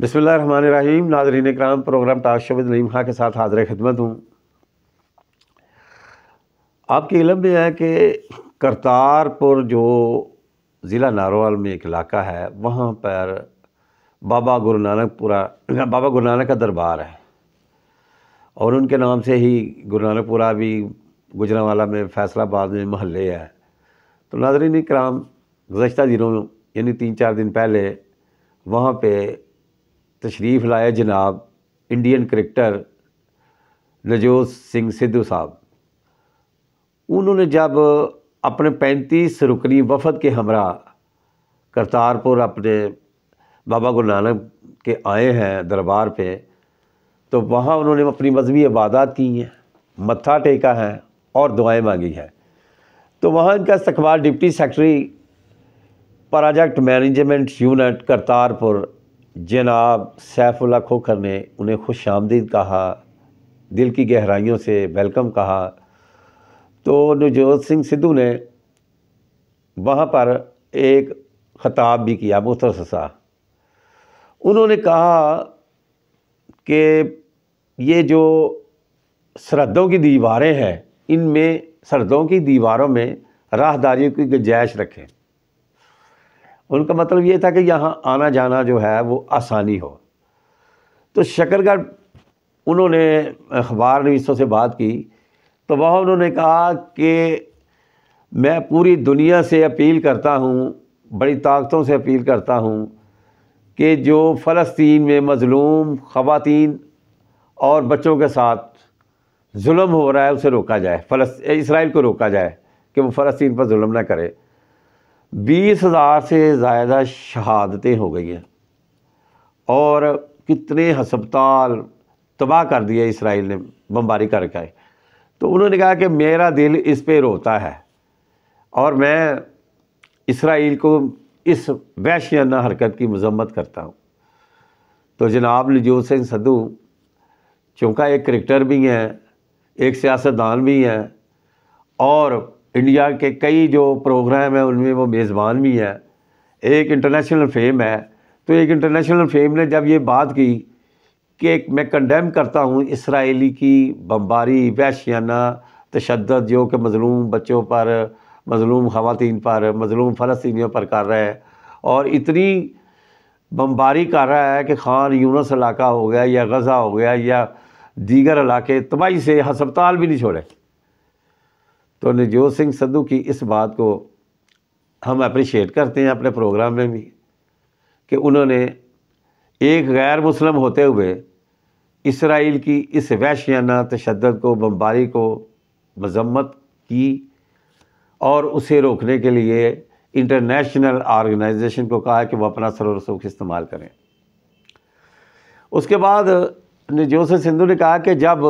बसमीम नाजरीन कराम प्रोग्राम ताज नईम खां के साथ हाजिर खिदमत हूँ आपके इलम में है कि करतारपुर जो ज़िला नारोवाल में एक इलाका है वहाँ पर बाबा गुरु नानकपुरा बाबा गुरु नानक का दरबार है और उनके नाम से ही गुरु नानकपुरा भी गुजरावाला में फैसलाबाद में महल्ले है तो नाजरीन कराम गुज्त दिनों यानी तीन चार दिन पहले वहाँ पर तशरीफ़ लाए जनाब इंडियन क्रिकेटर नजोत सिंह सिद्धू साहब उन्होंने जब अपने पैंतीस रुकनी वफद के हमरा करतारपुर अपने बाबा गुरु नानक के आए हैं दरबार पे तो वहाँ उन्होंने अपनी मजहबी इबादत की हैं मत्था टेका है और दुआएं मांगी हैं तो वहाँ इनका इस्तबाल deputy secretary project management unit Kartarpur जनाब सैफुल्ला खोखर ने उन्हें खुश आमदीद कहा दिल की गहराइयों से वेलकम कहा तो नवजोत सिंह सिद्धू ने वहाँ पर एक ख़ताब भी किया मुख्तर सा उन्होंने कहा कि ये जो सरहदों की दीवारें हैं इनमें सरहदों की दीवारों में राहदारियों की गुंजाइश रखें उनका मतलब ये था कि यहाँ आना जाना जो है वो आसानी हो तो शकरगढ़ उन्होंने अखबार नवीसों से बात की तो वह उन्होंने कहा कि मैं पूरी दुनिया से अपील करता हूँ बड़ी ताकतों से अपील करता हूँ कि जो फ़लस्तीन में मज़लूम ख़वातीन और बच्चों के साथ जुल्म हो रहा है उसे रोका जाए फ़लस्त इसराइल को रोका जाए कि वो फ़लस्तीन पर जुल्म ना करे बीस हज़ार से ज़्यादा शहादतें हो गई हैं और कितने हस्पताल तबाह कर दिए इसराइल ने बमबारी करके आए तो उन्होंने कहा कि मेरा दिल इस पर रोता है और मैं इसराइल को इस वैश्याना हरकत की मजम्मत करता हूँ तो जनाब नजूर सिंह सद्धू चूँका एक क्रिकेटर भी हैं एक सियासतदान भी हैं और इंडिया के कई जो प्रोग्राम हैं उनमें वो मेज़बान भी हैं एक इंटरनेशनल फेम है तो एक इंटरनेशनल फेम ने जब ये बात की कि मैं कंडेम करता हूँ इसराइली की बम्बारी वैशियाना तशद जो कि मज़लूम बच्चों पर मज़लूम ख़वान पर मज़लूम फ़लस्तियों पर कर रहा है और इतनी बम्बारी कर रहा है कि खान यूनस इलाका हो गया या गज़ा हो गया या दीगर इलाके तबाही से हस्पताल भी नहीं छोड़े तो नवजोत सिंह सिद्धू की इस बात को हम अप्रिशिएट करते हैं अपने प्रोग्राम में भी कि उन्होंने एक गैर मुस्लिम होते हुए इसराइल की इस वैशियाना तशद को बम्बारी को मजम्मत की और उसे रोकने के लिए इंटरनेशनल आर्गेनाइजेशन को कहा कि वह अपना सर रसूख इस्तेमाल करें उसके बाद नवजोत सिंधु ने कहा कि जब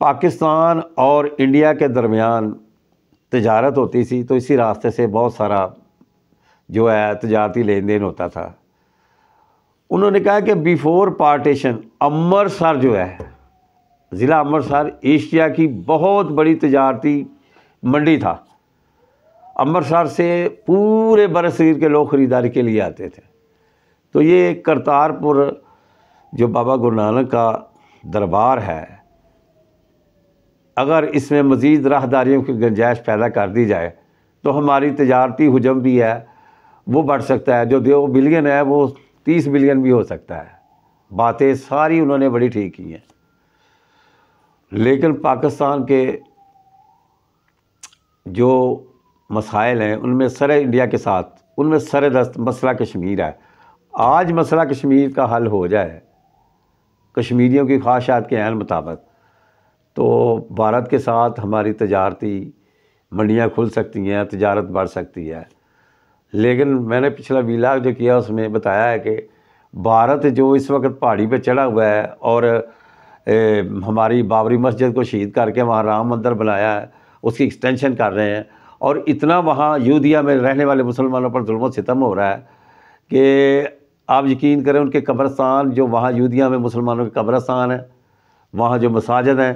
पाकिस्तान और इंडिया के दरमियान तजारत होती थी तो इसी रास्ते से बहुत सारा जो है तजारती लेन देन होता था उन्होंने कहा कि बिफोर पार्टीशन अमृतसर जो है ज़िला अमृतसर एशिया की बहुत बड़ी तजारती मंडी था अमृतसर से पूरे बरसर के लोग ख़रीदारी के लिए आते थे तो ये करतारपुर जो बाबा गुरु नानक का दरबार है अगर इसमें मज़ीद राहदारियों की गुंजाइश पैदा कर दी जाए तो हमारी तजारती हजम भी है वो बढ़ सकता है जो दो बिलियन है वो तीस बिलियन भी हो सकता है बातें सारी उन्होंने बड़ी ठीक की हैं लेकिन पाकिस्तान के जो मसाइल हैं उनमें सर इंडिया के साथ उनमें सर दस्त मसला कश्मीर है आज मसला कश्मीर का हल हो जाए कश्मीरियों की ख्वाहिशात के अहल मुताबिक तो भारत के साथ हमारी तजारती मंडियाँ खुल सकती हैं तजारत बढ़ सकती है लेकिन मैंने पिछला वीलाग जो किया उसमें बताया है कि भारत जो इस वक्त पहाड़ी पे चढ़ा हुआ है और ए, हमारी बाबरी मस्जिद को शहीद करके वहाँ राम मंदिर बनाया है उसकी एक्सटेंशन कर रहे हैं और इतना वहाँ यूदिया में रहने वाले मुसलमानों पर जुल्म सितम हो रहा है कि आप यकीन करें उनके कब्रस्तान जो वहाँ यूदिया में मुसलमानों के कब्रस्तान हैं वहाँ जो मसाजद हैं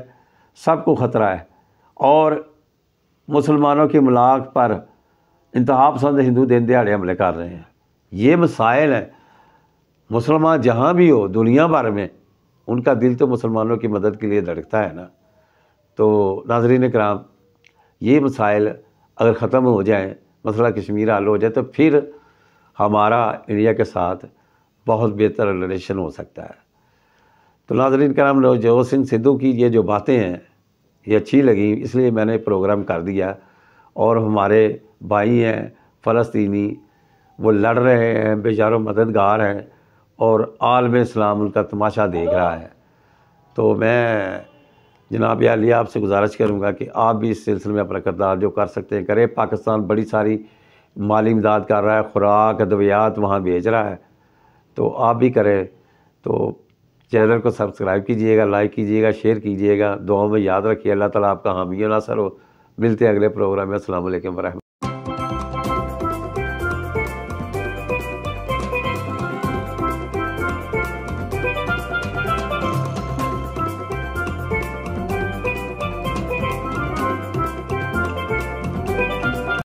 सबको ख़तरा है और मुसलमानों की मलाक पर इंतहा पसंद हिंदू दिन दिहाड़े हमले कर रहे हैं ये मसाइल हैं मुसलमान जहाँ भी हो दुनिया भर में उनका दिल तो मुसलमानों की मदद के लिए धड़कता है ना तो नाजरीन कराम ये मसाइल अगर ख़त्म हो जाए मसला कश्मीर हल हो जाए तो फिर हमारा इंडिया के साथ बहुत बेहतर रिलेशन हो सकता है तो नाजरीन कराम नवजोत सिंह सिद्धू की ये जो बातें हैं ये अच्छी लगी इसलिए मैंने प्रोग्राम कर दिया और हमारे भाई हैं फलस्तनी वो लड़ रहे हैं बेचारों मददगार हैं और आलम इस्लाम उनका तमाशा देख रहा है तो मैं जनाब अली आपसे गुजारिश करूँगा कि आप भी इस सिलसिले में अपना करदार जो कर सकते हैं करें पाकिस्तान बड़ी सारी माली इमदाद कर रहा है ख़ुराक अद्वियात वहाँ भेज रहा है तो आप भी करें तो चैनल को सब्सक्राइब कीजिएगा लाइक कीजिएगा शेयर कीजिएगा दुआओं में याद रखिए अल्लाह ताला आपका हामी नासर हो मिलते हैं अगले प्रोग्राम में असल वरह